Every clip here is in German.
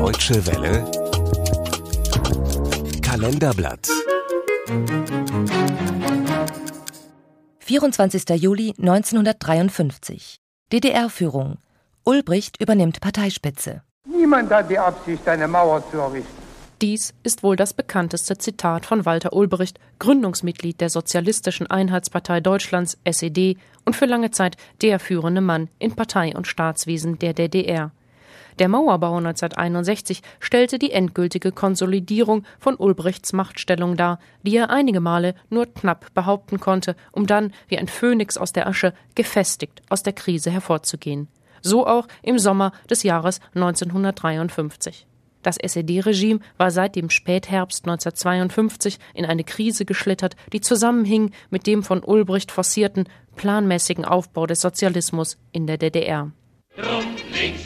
Deutsche Welle Kalenderblatt 24. Juli 1953 DDR-Führung Ulbricht übernimmt Parteispitze. Niemand hat die Absicht, eine Mauer zu errichten. Dies ist wohl das bekannteste Zitat von Walter Ulbricht, Gründungsmitglied der Sozialistischen Einheitspartei Deutschlands SED und für lange Zeit der führende Mann in Partei und Staatswesen der DDR. Der Mauerbau 1961 stellte die endgültige Konsolidierung von Ulbrichts Machtstellung dar, die er einige Male nur knapp behaupten konnte, um dann, wie ein Phönix aus der Asche, gefestigt aus der Krise hervorzugehen. So auch im Sommer des Jahres 1953. Das SED-Regime war seit dem Spätherbst 1952 in eine Krise geschlittert, die zusammenhing mit dem von Ulbricht forcierten, planmäßigen Aufbau des Sozialismus in der DDR. Drum, links,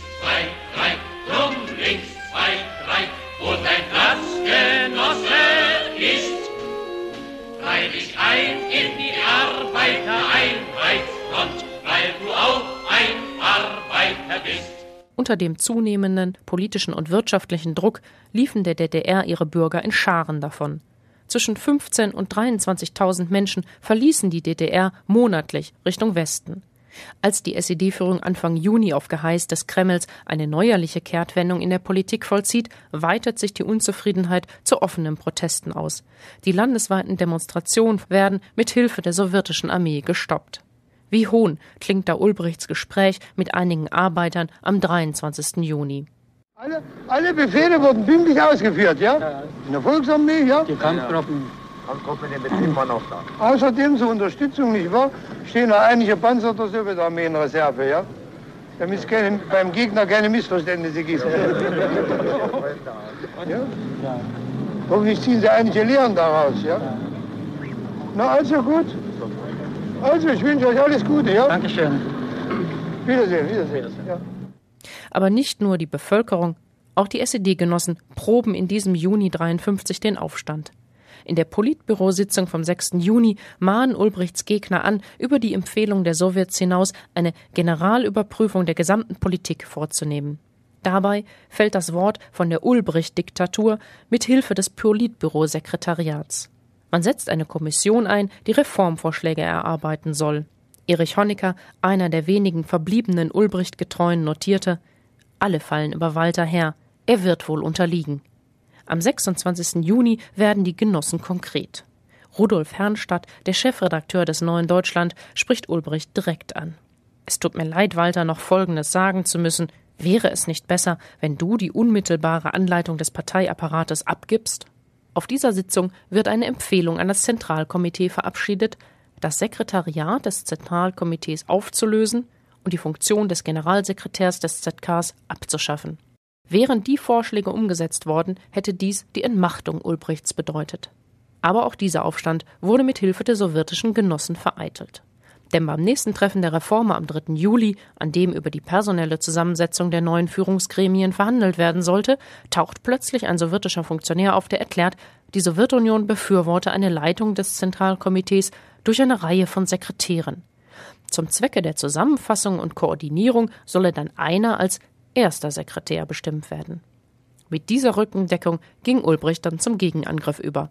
Front, weil du auch ein Arbeiter bist. Unter dem zunehmenden politischen und wirtschaftlichen Druck liefen der DDR ihre Bürger in Scharen davon. Zwischen 15 und 23.000 Menschen verließen die DDR monatlich Richtung Westen. Als die SED-Führung Anfang Juni auf Geheiß des Kremls eine neuerliche Kehrtwendung in der Politik vollzieht, weitet sich die Unzufriedenheit zu offenen Protesten aus. Die landesweiten Demonstrationen werden mit Hilfe der sowjetischen Armee gestoppt. Wie Hohn klingt da Ulbrichts Gespräch mit einigen Arbeitern am 23. Juni. Alle, alle Befehle wurden pünktlich ausgeführt, ja? In der Volksarmee, ja? Die Kampfgruppen. Kampfgruppen, den Betrieb hm. da. Außerdem zur Unterstützung, nicht wahr? Stehen da einige Panzer der Sowjetarmee in Reserve, ja? Damit es keine, beim Gegner keine Missverständnisse gibt. Ja. Hoffentlich ziehen sie einige Lehren daraus, ja? Na also gut. Also, ich wünsche euch alles Gute, ja? Dankeschön. Wiedersehen, Wiedersehen. wiedersehen. Ja. Aber nicht nur die Bevölkerung, auch die SED-Genossen proben in diesem Juni 53 den Aufstand. In der Politbürositzung vom 6. Juni mahnen Ulbrichts Gegner an, über die Empfehlung der Sowjets hinaus eine Generalüberprüfung der gesamten Politik vorzunehmen. Dabei fällt das Wort von der Ulbricht-Diktatur mit Hilfe des Politbürosekretariats. Man setzt eine Kommission ein, die Reformvorschläge erarbeiten soll. Erich Honecker, einer der wenigen verbliebenen Ulbricht-Getreuen, notierte: Alle fallen über Walter her. Er wird wohl unterliegen. Am 26. Juni werden die Genossen konkret. Rudolf Hernstadt, der Chefredakteur des Neuen Deutschland, spricht Ulbricht direkt an. Es tut mir leid, Walter, noch Folgendes sagen zu müssen. Wäre es nicht besser, wenn du die unmittelbare Anleitung des Parteiapparates abgibst? Auf dieser Sitzung wird eine Empfehlung an das Zentralkomitee verabschiedet, das Sekretariat des Zentralkomitees aufzulösen und die Funktion des Generalsekretärs des ZKs abzuschaffen. Wären die Vorschläge umgesetzt worden, hätte dies die Entmachtung Ulbrichts bedeutet. Aber auch dieser Aufstand wurde mit Hilfe der sowjetischen Genossen vereitelt denn beim nächsten Treffen der Reformer am 3. Juli, an dem über die personelle Zusammensetzung der neuen Führungsgremien verhandelt werden sollte, taucht plötzlich ein sowjetischer Funktionär auf, der erklärt, die Sowjetunion befürworte eine Leitung des Zentralkomitees durch eine Reihe von Sekretären. Zum Zwecke der Zusammenfassung und Koordinierung solle dann einer als erster Sekretär bestimmt werden. Mit dieser Rückendeckung ging Ulbricht dann zum Gegenangriff über.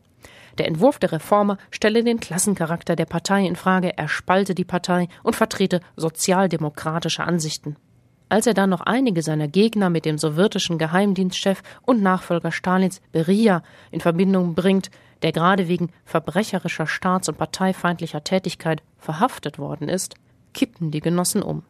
Der Entwurf der Reformer stelle den Klassencharakter der Partei in Frage, er spalte die Partei und vertrete sozialdemokratische Ansichten. Als er dann noch einige seiner Gegner mit dem sowjetischen Geheimdienstchef und Nachfolger Stalins Beria in Verbindung bringt, der gerade wegen verbrecherischer Staats- und parteifeindlicher Tätigkeit verhaftet worden ist, kippen die Genossen um.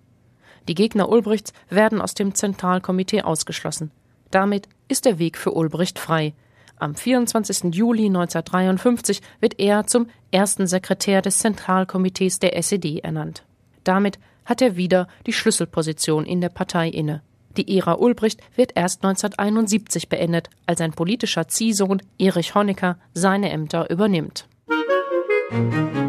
Die Gegner Ulbrichts werden aus dem Zentralkomitee ausgeschlossen. Damit ist der Weg für Ulbricht frei. Am 24. Juli 1953 wird er zum ersten Sekretär des Zentralkomitees der SED ernannt. Damit hat er wieder die Schlüsselposition in der Partei inne. Die Ära Ulbricht wird erst 1971 beendet, als sein politischer Ziehsohn Erich Honecker seine Ämter übernimmt. Musik